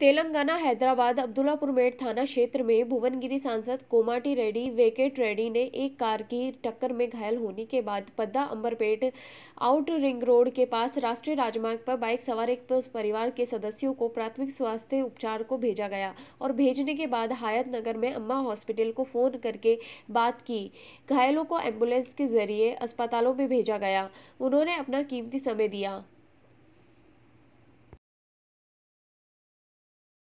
Telangana Hyderabad Abdullapur met थाना क्षेत्र में भुवनगिरी सांसद कोमाटी रेड्डी वेकेट रेड्डी ने एक कार की टक्कर में घायल होने के बाद पद्दा अंबरपेट आउट रिंग रोड के पास राष्ट्रीय राजमार्ग पर बाइक सवार एक परिवार के सदस्यों को प्राथमिक स्वास्थ्य उपचार को भेजा गया और भेजने के बाद हायत नगर में अम्मा हॉस्पिटल को फोन करके बात की घायलों को एम्बुलेंस के जरिए अस्पतालों में भेजा गया उन्होंने अपना कीमती समय दिया